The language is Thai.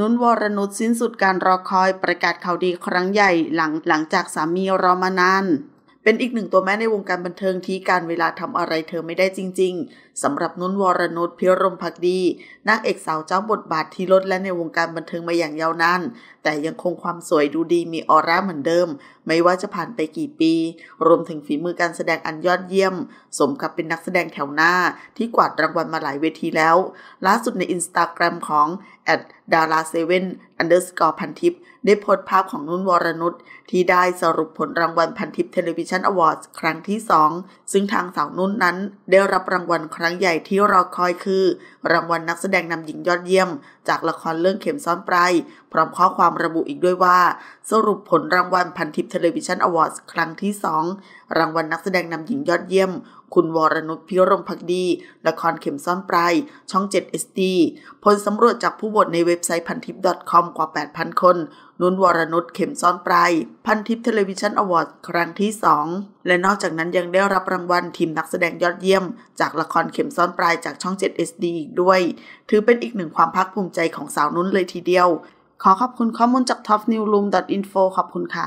นุนวรนุชสิ้นสุดการรอคอยประกาศข่าวดีครั้งใหญ่หลังหลังจากสามีรอมานานเป็นอีกหนึ่งตัวแม่ในวงการบันเทิงที่การเวลาทำอะไรเธอไม่ได้จริง ๆสำหรับนุ่นวรนุชพิรมพักดี นักเอกสาวเจ้าบทบาทที่ลดและในวงการบันเทิงมาอย่างยาวนานแต่ยังคงความสวยดูดีมีออร่าเหมือนเดิม ไม่ว่าจะผ่านไปกี่ปี รวมถึงฝีมือการแสดงอันยอดเยี่ยม สมกับเป็นนักแสดงแถวหน้า ที่กวาดรางวัลมาหลายเวทีแล้ว ล่าสุดในอินสตาแกรมของดาราเซเว่นอันเดอร์สกอร์พันทิปได้โพสต์ภาพของนุ่นวรนุชที่ได้สรุปผลรางวัลพันทิปเทเลวิชัน f a h i o n Awards ครั้งที่ 2 ซึ่งทางสาวนุ่นนั้น ได้รับรางวัลครั้งใหญ่ที่รอคอยคือ รางวัลนักแสดงนำหญิงยอดเยี่ยมจากละครเรื่องเข็มซ่อนปลายพร้อมข้อความระบุอีกด้วยว่า สรุปผลรางวัลพันทิปเทเลวิชันอวอร์ดครั้งที่ 2 รางวัลนักแสดงนำหญิงยอดเยี่ยมคุณวรนุชพิรมพักดี ละครเข็มซ่อนปลายช่อง 7 SD ผลสำรวจจากผู้บทในเว็บไซต์พันทิป .com กว่า 8,000 คน นุนวรนุชเข็มซ่อนปลาย พันทิปเทเลวิชันอวอร์ดครั้งที่ 2 และนอกจากนั้นยังได้รับรางวัลทีมนักแสดงยอดเยี่ยม จากละครเข็มซ่อนปลายจากช่อง 7 SD อีกด้วย ถือเป็นอีกหนึ่งความภาคภูมิใจของสาวนุ้นเลยทีเดียว ขอขอบคุณข้อมูลจาก topnewroom.info ขอบคุณค่ะ